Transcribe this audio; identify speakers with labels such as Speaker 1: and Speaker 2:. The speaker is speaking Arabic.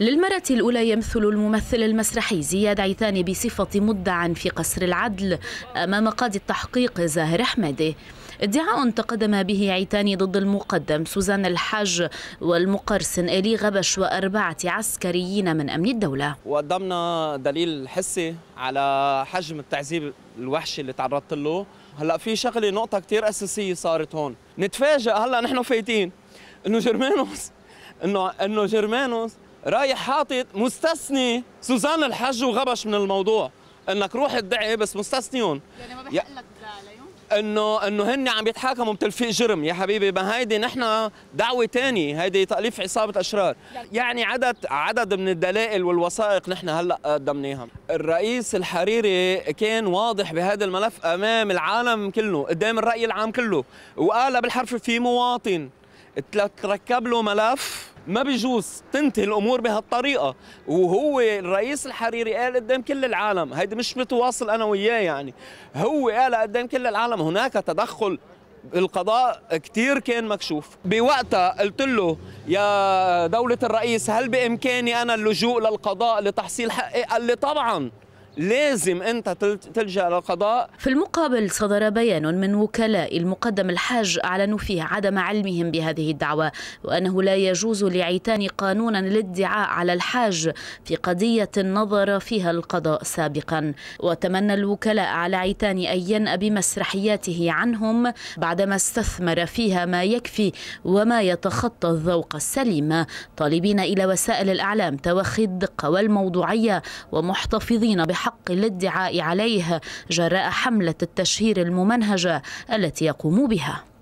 Speaker 1: للمرة الأولى يمثل الممثل المسرحي زياد عيثاني بصفة مدعى في قصر العدل أمام قاضي التحقيق زاهر حمادي ادعاء تقدم به عيتاني ضد المقدم سوزان الحاج والمقرسن إلي غبش وأربعة عسكريين من أمن الدولة
Speaker 2: وقدمنا دليل حسي على حجم التعذيب الوحشي اللي تعرضت له هلا في شغله نقطه كثير اساسيه صارت هون نتفاجئ هلا نحن فايتين انه جرمانوس انه انه جرمانوس رايح حاطط مستثني سوزان الحج وغبش من الموضوع انك روح ادعي بس مستثنيون يعني ما بحق لك انه انه هن عم يتحاكموا بتلفيق جرم يا حبيبي ما هيدي نحن دعوه ثانيه هيدي تاليف عصابه اشرار يعني-, يعني عدد عدد من الدلائل والوثائق نحن هلا قدمناها الرئيس الحريري كان واضح بهذا الملف امام العالم كله قدام الراي العام كله وقال بالحرف في مواطن تركب له ملف ما بيجوز تنتهي الامور بهالطريقه وهو الرئيس الحريري قال قدام كل العالم هيدي مش متواصل انا وياه يعني هو قال قدام كل العالم هناك تدخل القضاء كتير كان مكشوف بوقتها قلت له يا دولة الرئيس هل بإمكاني أنا اللجوء للقضاء لتحصيل حقي قال لي طبعاً لازم أنت تلجأ للقضاء
Speaker 1: في المقابل صدر بيان من وكلاء المقدم الحاج أعلنوا فيه عدم علمهم بهذه الدعوة وأنه لا يجوز لعيتان قانونا الادعاء على الحاج في قضية نظر فيها القضاء سابقا وتمنى الوكلاء على عيتان أن ينأ بمسرحياته عنهم بعدما استثمر فيها ما يكفي وما يتخطى الذوق السليم طالبين إلى وسائل الإعلام توخي الدقة والموضوعية ومحتفظين بحق الحق للادعاء عليه جراء حملة التشهير الممنهجة التي يقوم بها